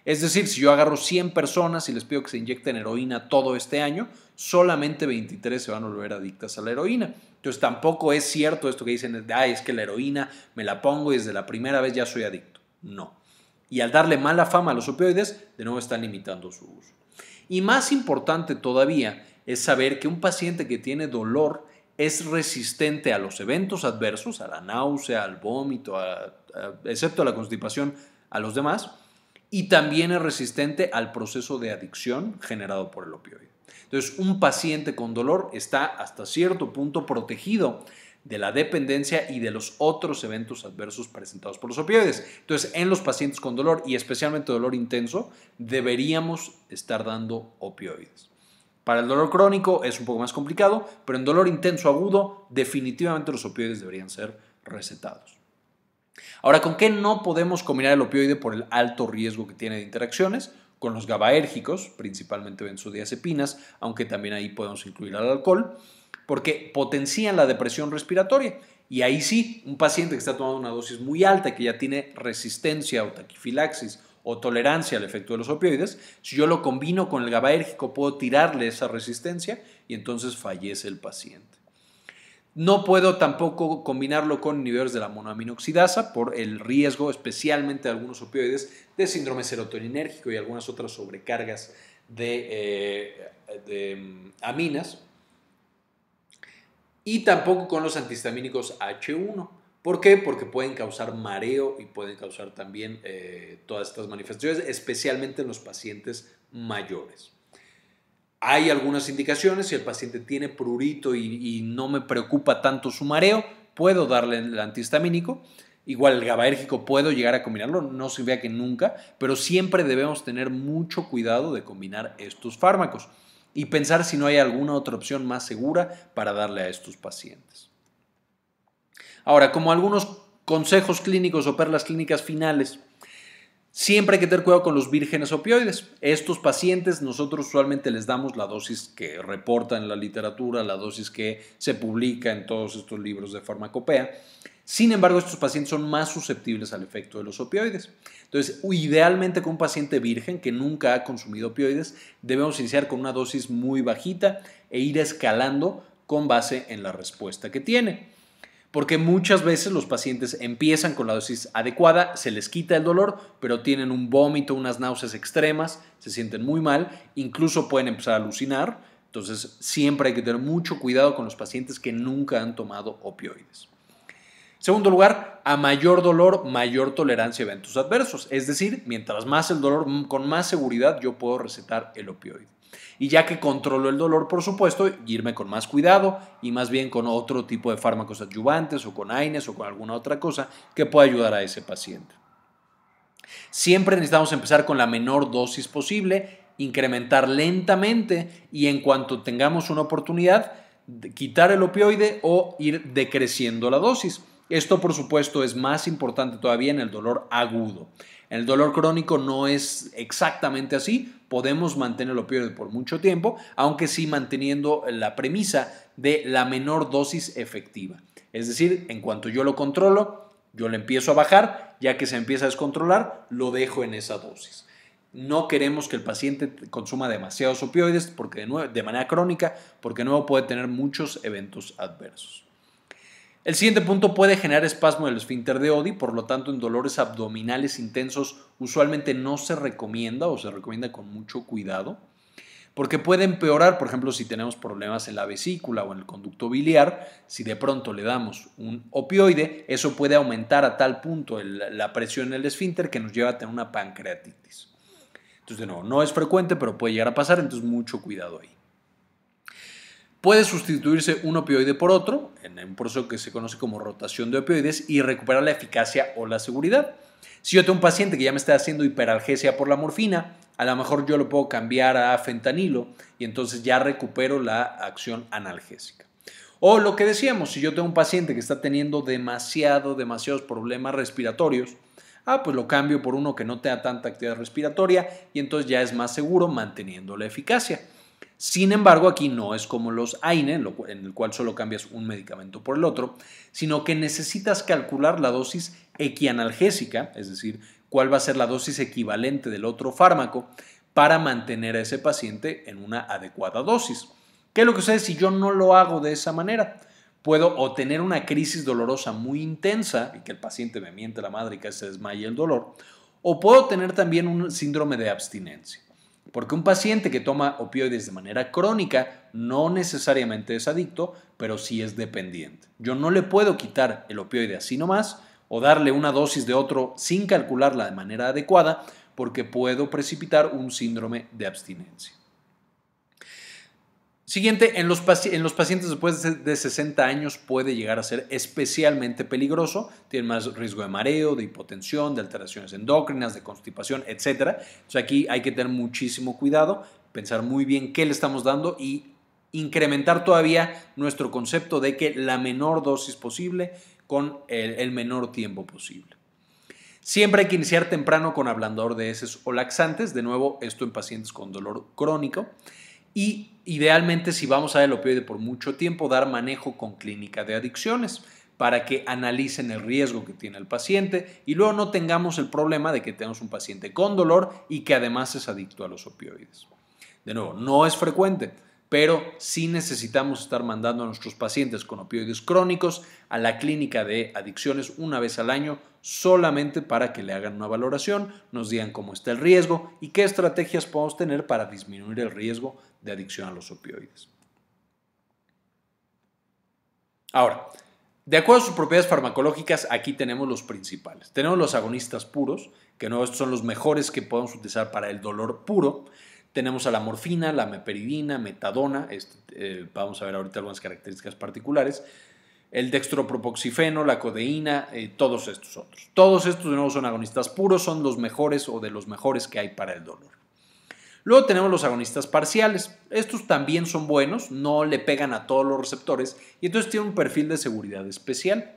Es decir, si yo agarro 100 personas y les pido que se inyecten heroína todo este año, solamente 23 se van a volver adictas a la heroína. Entonces tampoco es cierto esto que dicen, es que la heroína me la pongo y desde la primera vez ya soy adicto. No. Y al darle mala fama a los opioides, de nuevo están limitando su uso. Y más importante todavía es saber que un paciente que tiene dolor es resistente a los eventos adversos, a la náusea, al vómito, excepto a la constipación, a los demás, y también es resistente al proceso de adicción generado por el opioide. Entonces, un paciente con dolor está hasta cierto punto protegido de la dependencia y de los otros eventos adversos presentados por los opioides. Entonces, en los pacientes con dolor y especialmente dolor intenso, deberíamos estar dando opioides. Para el dolor crónico es un poco más complicado, pero en dolor intenso agudo definitivamente los opioides deberían ser recetados. Ahora, ¿con qué no podemos combinar el opioide por el alto riesgo que tiene de interacciones? Con los gabaérgicos, principalmente benzodiazepinas, aunque también ahí podemos incluir al alcohol, porque potencian la depresión respiratoria. Y ahí sí, un paciente que está tomando una dosis muy alta, que ya tiene resistencia o taquifilaxis o tolerancia al efecto de los opioides, si yo lo combino con el gabaérgico puedo tirarle esa resistencia y entonces fallece el paciente. No puedo tampoco combinarlo con inhibidores de la monoaminoxidasa por el riesgo, especialmente de algunos opioides, de síndrome serotoninérgico y algunas otras sobrecargas de, eh, mm, aminas. Y tampoco con los antihistamínicos H1. ¿Por qué? Porque pueden causar mareo y pueden causar también eh, todas estas manifestaciones, especialmente en los pacientes mayores hay algunas indicaciones, si el paciente tiene prurito y, no me preocupa tanto su mareo, puedo darle el antihistamínico. Igual el gabaérgico puedo llegar a combinarlo, no se vea que nunca, pero siempre debemos tener mucho cuidado de combinar estos fármacos y pensar si no hay alguna otra opción más segura para darle a estos pacientes. Ahora, como algunos consejos clínicos o perlas clínicas finales, Siempre hay que tener cuidado con los vírgenes opioides. Estos pacientes nosotros usualmente les damos la dosis que reporta en la literatura, la dosis que se publica en todos estos libros de farmacopea. Sin embargo, estos pacientes son más susceptibles al efecto de los opioides. Entonces, idealmente con un paciente virgen que nunca ha consumido opioides, debemos iniciar con una dosis muy bajita e ir escalando con base en la respuesta que tiene porque muchas veces los pacientes empiezan con la dosis adecuada, se les quita el dolor, pero tienen un vómito, unas náuseas extremas, se sienten muy mal, incluso pueden empezar a alucinar. Entonces, siempre hay que tener mucho cuidado con los pacientes que nunca han tomado opioides. Segundo lugar, a mayor dolor, mayor tolerancia a eventos adversos. Es decir, mientras más el dolor, con más seguridad yo puedo recetar el opioide. Y ya que controlo el dolor, por supuesto, irme con más cuidado y más bien con otro tipo de fármacos adyuvantes o con AINES o con alguna otra cosa que pueda ayudar a ese paciente. Siempre necesitamos empezar con la menor dosis posible, incrementar lentamente y en cuanto tengamos una oportunidad, quitar el opioide o ir decreciendo la dosis. Esto, por supuesto, es más importante todavía en el dolor agudo. En el dolor crónico no es exactamente así. Podemos mantener el opioide por mucho tiempo, aunque sí manteniendo la premisa de la menor dosis efectiva. Es decir, en cuanto yo lo controlo, yo le empiezo a bajar, ya que se empieza a descontrolar, lo dejo en esa dosis. No queremos que el paciente consuma demasiados opioides porque de, de manera crónica, porque de nuevo puede tener muchos eventos adversos. El siguiente punto puede generar espasmo del esfínter de Odi, por lo tanto en dolores abdominales intensos usualmente no se recomienda o se recomienda con mucho cuidado, porque puede empeorar, por ejemplo, si tenemos problemas en la vesícula o en el conducto biliar, si de pronto le damos un opioide, eso puede aumentar a tal punto la presión en el esfínter que nos lleva a tener una pancreatitis. Entonces, de nuevo, no es frecuente, pero puede llegar a pasar, entonces mucho cuidado ahí. Puede sustituirse un opioide por otro, en un proceso que se conoce como rotación de opioides, y recuperar la eficacia o la seguridad. Si yo tengo un paciente que ya me está haciendo hiperalgesia por la morfina, a lo mejor yo lo puedo cambiar a fentanilo y entonces ya recupero la acción analgésica. O lo que decíamos, si yo tengo un paciente que está teniendo demasiado, demasiados problemas respiratorios, ah, pues lo cambio por uno que no tenga tanta actividad respiratoria y entonces ya es más seguro manteniendo la eficacia. Sin embargo, aquí no es como los AINE, en el cual solo cambias un medicamento por el otro, sino que necesitas calcular la dosis equianalgésica, es decir, cuál va a ser la dosis equivalente del otro fármaco para mantener a ese paciente en una adecuada dosis. ¿Qué es lo que sucede si yo no lo hago de esa manera? Puedo o tener una crisis dolorosa muy intensa y que el paciente me miente la madre y que se desmaye el dolor, o puedo tener también un síndrome de abstinencia. Porque un paciente que toma opioides de manera crónica no necesariamente es adicto, pero sí es dependiente. Yo no le puedo quitar el opioide así nomás o darle una dosis de otro sin calcularla de manera adecuada porque puedo precipitar un síndrome de abstinencia. Siguiente, en los, pacientes después de 60 años puede llegar a ser especialmente peligroso. tiene más riesgo de mareo, de hipotensión, de alteraciones endócrinas, de constipación, etc. Entonces aquí hay que tener muchísimo cuidado, pensar muy bien qué le estamos dando y incrementar todavía nuestro concepto de que la menor dosis posible con el, el menor tiempo posible. Siempre hay que iniciar temprano con ablandador de heces o laxantes. De nuevo, esto en pacientes con dolor crónico y idealmente si vamos a el opioide por mucho tiempo, dar manejo con clínica de adicciones para que analicen el riesgo que tiene el paciente y luego no tengamos el problema de que tengamos un paciente con dolor y que además es adicto a los opioides. De nuevo, no es frecuente, pero sí necesitamos estar mandando a nuestros pacientes con opioides crónicos a la clínica de adicciones una vez al año solamente para que le hagan una valoración, nos digan cómo está el riesgo y qué estrategias podemos tener para disminuir el riesgo de adicción a los opioides. Ahora, de acuerdo a sus propiedades farmacológicas, aquí tenemos los principales. Tenemos los agonistas puros, que no estos son los mejores que podemos utilizar para el dolor puro. Tenemos a la morfina, la meperidina, metadona, este, eh, vamos a ver ahorita algunas características particulares, el dextropropoxifeno, la codeína, eh, todos estos otros. Todos estos de nuevo son agonistas puros, son los mejores o de los mejores que hay para el dolor. Luego tenemos los agonistas parciales. Estos también son buenos, no le pegan a todos los receptores y entonces tienen un perfil de seguridad especial.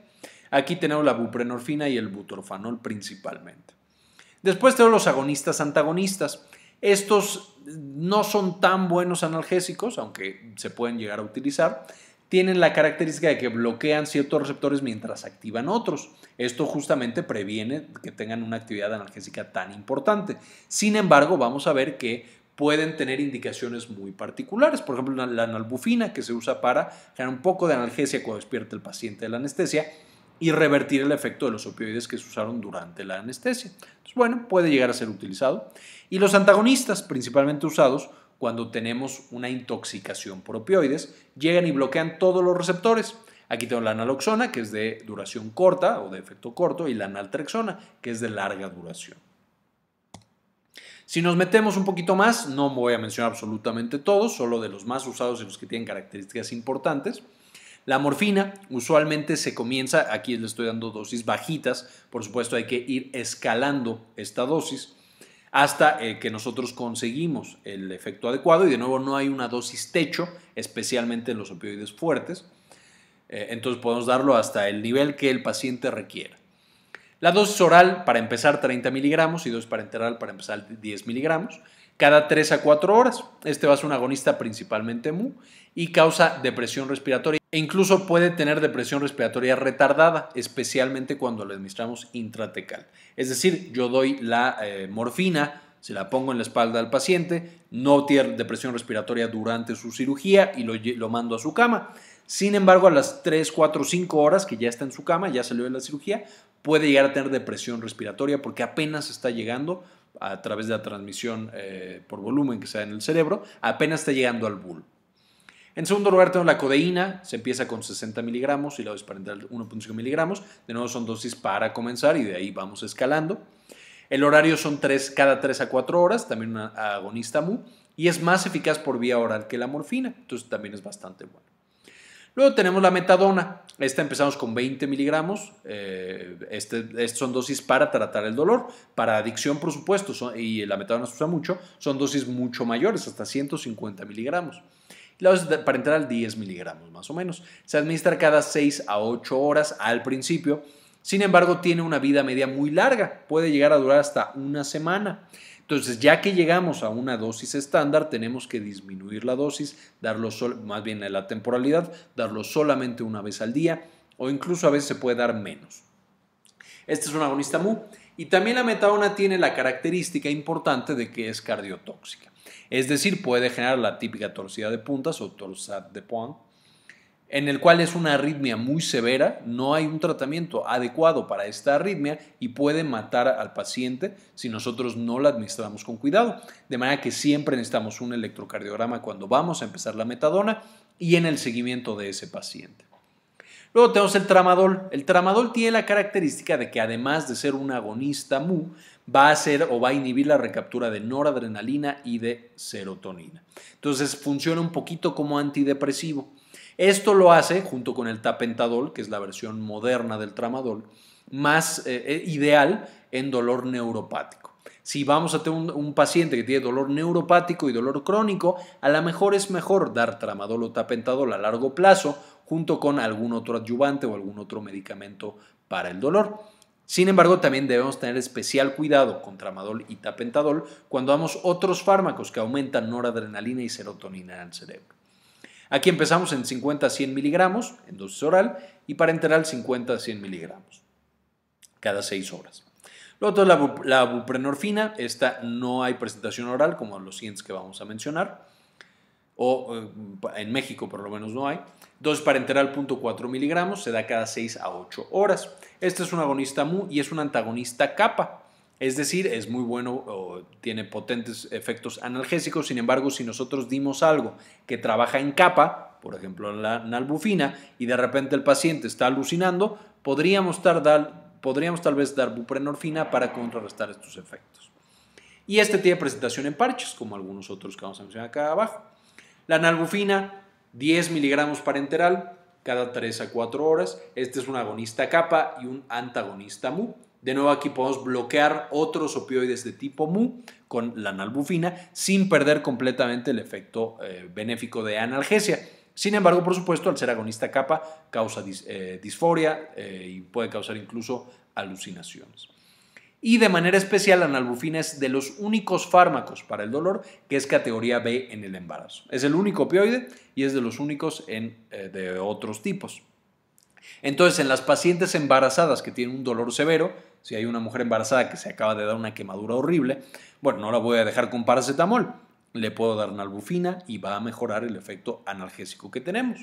Aquí tenemos la buprenorfina y el butorfanol principalmente. Después tenemos los agonistas antagonistas. Estos no son tan buenos analgésicos, aunque se pueden llegar a utilizar. Tienen la característica de que bloquean ciertos receptores mientras activan otros. Esto justamente previene que tengan una actividad analgésica tan importante. Sin embargo, vamos a ver que pueden tener indicaciones muy particulares. Por ejemplo, la analbufina que se usa para generar un poco de analgesia cuando despierta el paciente de la anestesia y revertir el efecto de los opioides que se usaron durante la anestesia. Entonces, bueno, puede llegar a ser utilizado. Y los antagonistas, principalmente usados cuando tenemos una intoxicación por opioides, llegan y bloquean todos los receptores. Aquí tengo la naloxona, que es de duración corta o de efecto corto, y la naltrexona, que es de larga duración. Si nos metemos un poquito más, no voy a mencionar absolutamente todos, solo de los más usados y los que tienen características importantes. La morfina usualmente se comienza, aquí le estoy dando dosis bajitas, por supuesto hay que ir escalando esta dosis hasta eh, que nosotros conseguimos el efecto adecuado y de nuevo no hay una dosis techo, especialmente en los opioides fuertes, eh, entonces podemos darlo hasta el nivel que el paciente requiera. La dosis oral para empezar 30 miligramos y dosis parenteral para empezar 10 miligramos cada 3 a 4 horas. Este va a ser un agonista principalmente MU y causa depresión respiratoria e incluso puede tener depresión respiratoria retardada, especialmente cuando lo administramos intratecal. Es decir, yo doy la eh, morfina, se la pongo en la espalda al paciente, no tiene depresión respiratoria durante su cirugía y lo, lo mando a su cama. Sin embargo, a las 3, 4, 5 horas que ya está en su cama, ya salió de la cirugía, puede llegar a tener depresión respiratoria porque apenas está llegando a través de la transmisión eh, por volumen que se da en el cerebro, apenas está llegando al bulbo. En segundo lugar, tenemos la codeína, se empieza con 60 miligramos y la en 1.5 miligramos. De nuevo, son dosis para comenzar y de ahí vamos escalando. El horario son tres, cada 3 a 4 horas, también una agonista MU, y es más eficaz por vía oral que la morfina, entonces también es bastante bueno. Luego tenemos la metadona. Esta empezamos con 20 miligramos. Eh, Estas son dosis para tratar el dolor. Para adicción, por supuesto, y la metadona se usa mucho, son dosis mucho mayores, hasta 150 miligramos. La dosis para entrar al 10 miligramos, más o menos. Se administra cada 6 a 8 horas al principio. Sin embargo, tiene una vida media muy larga. Puede llegar a durar hasta una semana. Entonces, ya que llegamos a una dosis estándar, tenemos que disminuir la dosis, darlo más bien la temporalidad, darlo solamente una vez al día o incluso a veces se puede dar menos. Este es un agonista mu y también la metadona tiene la característica importante de que es cardiotóxica. Es decir, puede generar la típica torcida de puntas o torsad de point en el cual es una arritmia muy severa, no hay un tratamiento adecuado para esta arritmia y puede matar al paciente si nosotros no la administramos con cuidado. De manera que siempre necesitamos un electrocardiograma cuando vamos a empezar la metadona y en el seguimiento de ese paciente. Luego tenemos el tramadol. El tramadol tiene la característica de que además de ser un agonista mu, va a hacer o va a inhibir la recaptura de noradrenalina y de serotonina. Entonces funciona un poquito como antidepresivo. Esto lo hace, junto con el tapentadol, que es la versión moderna del tramadol, más eh, eh, ideal en dolor neuropático. Si vamos a tener un, un, paciente que tiene dolor neuropático y dolor crónico, a lo mejor es mejor dar tramadol o tapentadol a largo plazo junto con algún otro adyuvante o algún otro medicamento para el dolor. Sin embargo, también debemos tener especial cuidado con tramadol y tapentadol cuando damos otros fármacos que aumentan noradrenalina y serotonina en el cerebro. Aquí empezamos en 50 a 100 miligramos en dosis oral y parenteral 50 a 100 miligramos cada 6 horas. Luego la, buprenorfina. Esta no hay presentación oral como los siguientes que vamos a mencionar. O eh, en México por lo menos no hay. Dosis parenteral 0.4 miligramos se da cada 6 a 8 horas. Este es un agonista mu y es un antagonista kappa. Es decir, es muy bueno o tiene potentes efectos analgésicos, sin embargo, si nosotros dimos algo que trabaja en capa, por ejemplo, la nalbufina, y de repente el paciente está alucinando, podríamos, podríamos tal vez dar buprenorfina para contrarrestar estos efectos. Y este tiene presentación en parches, como algunos otros que vamos a mencionar acá abajo. La nalbufina, 10 miligramos parenteral cada 3 a 4 horas. Este es un agonista capa y un antagonista mu. De nuevo aquí podemos bloquear otros opioides de tipo mu con la nalbufina sin perder completamente el efecto eh, benéfico de analgesia. Sin embargo, por supuesto, al ser agonista kappa causa eh, disforia eh, y puede causar incluso alucinaciones. Y de manera especial, la nalbufina es de los únicos fármacos para el dolor que es categoría B en el embarazo. Es el único opioide y es de los únicos en, de otros tipos. Entonces, en las pacientes embarazadas que tienen un dolor severo, si hay una mujer embarazada que se acaba de dar una quemadura horrible, bueno, no la voy a dejar con paracetamol, le puedo dar nalbufina y va a mejorar el efecto analgésico que tenemos.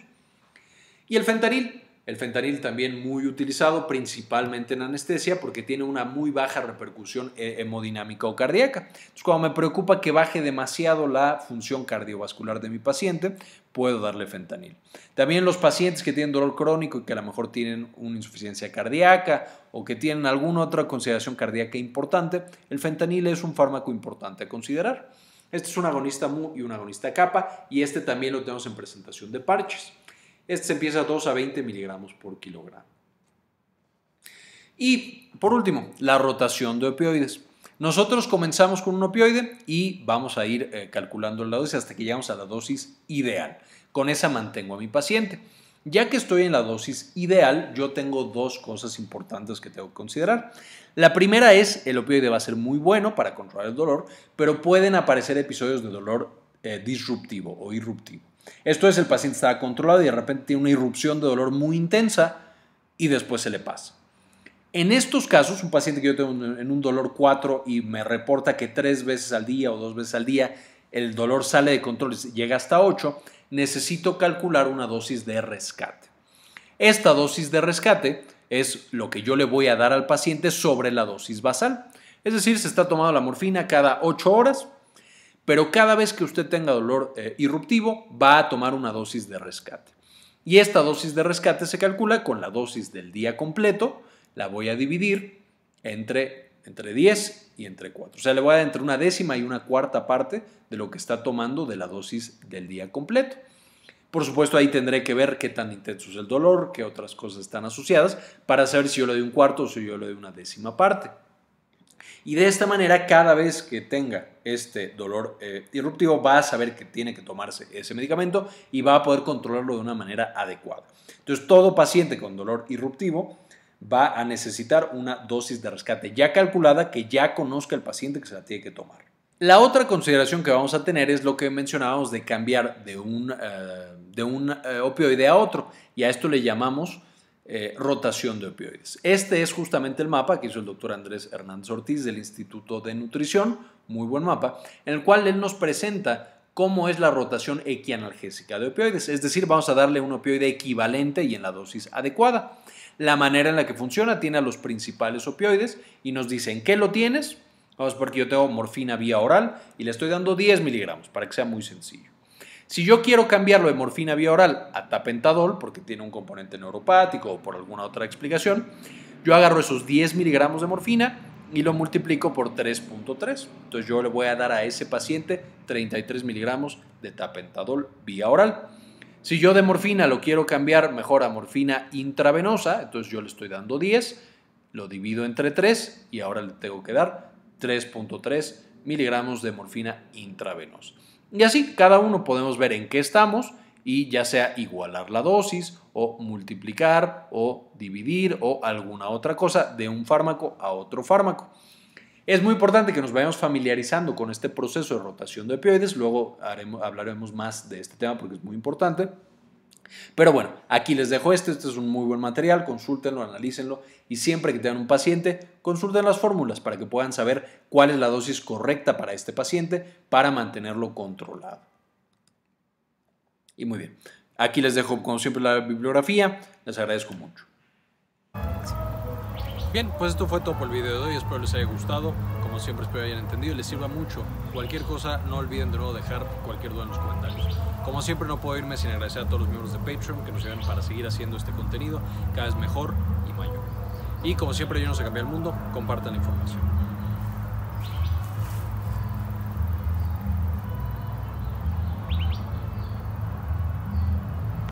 Y el fentanil, el fentanil también muy utilizado, principalmente en anestesia, porque tiene una muy baja repercusión eh, hemodinámica o cardíaca. Entonces, cuando me preocupa que baje demasiado la función cardiovascular de mi paciente, puedo darle fentanil. También los pacientes que tienen dolor crónico y que a lo mejor tienen una insuficiencia cardíaca o que tienen alguna otra consideración cardíaca importante, el fentanil es un fármaco importante a considerar. Este es un agonista mu y un agonista kappa y este también lo tenemos en presentación de parches. Este empieza a 2 a 20 miligramos por kilogramo. Y por último, la rotación de opioides. Nosotros comenzamos con un opioide y vamos a ir eh, calculando la dosis hasta que llegamos a la dosis ideal. Con esa mantengo a mi paciente. Ya que estoy en la dosis ideal, yo tengo dos cosas importantes que tengo que considerar. La primera es, el opioide va a ser muy bueno para controlar el dolor, pero pueden aparecer episodios de dolor eh, disruptivo o irruptivo. Esto es, el paciente está controlado y de repente tiene una irrupción de dolor muy intensa y después se le pasa. En estos casos, un paciente que yo tengo en un dolor 4 y me reporta que tres veces al día o dos veces al día el dolor sale de control y llega hasta 8, necesito calcular una dosis de rescate. Esta dosis de rescate es lo que yo le voy a dar al paciente sobre la dosis basal. Es decir, se está tomando la morfina cada 8 horas pero cada vez que usted tenga dolor eh, irruptivo, va a tomar una dosis de rescate. Y esta dosis de rescate se calcula con la dosis del día completo, la voy a dividir entre, entre 10 y entre 4. O sea, le voy a dar entre una décima y una cuarta parte de lo que está tomando de la dosis del día completo. Por supuesto, ahí tendré que ver qué tan intenso es el dolor, qué otras cosas están asociadas, para saber si yo le doy un cuarto o si yo le doy una décima parte. Y de esta manera, cada vez que tenga este dolor eh, irruptivo, va a saber que tiene que tomarse ese medicamento y va a poder controlarlo de una manera adecuada. Entonces, todo paciente con dolor irruptivo va a necesitar una dosis de rescate ya calculada que ya conozca el paciente que se la tiene que tomar. La otra consideración que vamos a tener es lo que mencionábamos de cambiar de un, eh, de un eh, opioide a otro y a esto le llamamos eh, rotación de opioides. Este es justamente el mapa que hizo el doctor Andrés Hernández Ortiz del Instituto de Nutrición, muy buen mapa, en el cual él nos presenta cómo es la rotación equianalgésica de opioides, es decir, vamos a darle un opioide equivalente y en la dosis adecuada. La manera en la que funciona tiene a los principales opioides y nos dicen qué lo tienes. Vamos, porque yo tengo morfina vía oral y le estoy dando 10 miligramos para que sea muy sencillo. Si yo quiero cambiarlo de morfina vía oral a tapentadol, porque tiene un componente neuropático o por alguna otra explicación, yo agarro esos 10 miligramos de morfina y lo multiplico por 3.3. Entonces yo le voy a dar a ese paciente 33 miligramos de tapentadol vía oral. Si yo de morfina lo quiero cambiar mejor a morfina intravenosa, entonces yo le estoy dando 10, lo divido entre 3 y ahora le tengo que dar 3.3 miligramos de morfina intravenosa. Y así cada uno podemos ver en qué estamos y ya sea igualar la dosis o multiplicar o dividir o alguna otra cosa de un fármaco a otro fármaco. Es muy importante que nos vayamos familiarizando con este proceso de rotación de opioides, luego hablaremos más de este tema porque es muy importante. Pero bueno, aquí les dejo este, este es un muy buen material, consúltenlo, analícenlo y siempre que tengan un paciente, consulten las fórmulas para que puedan saber cuál es la dosis correcta para este paciente para mantenerlo controlado. Y muy bien, aquí les dejo como siempre la bibliografía, les agradezco mucho. Bien, pues esto fue todo por el video de hoy, espero les haya gustado, como siempre espero hayan entendido y les sirva mucho. Cualquier cosa no olviden de dejar cualquier duda en los comentarios. Como siempre no puedo irme sin agradecer a todos los miembros de Patreon que nos ayudan para seguir haciendo este contenido cada vez mejor y mayor. Y como siempre, yo no sé cambiar el mundo, compartan la información.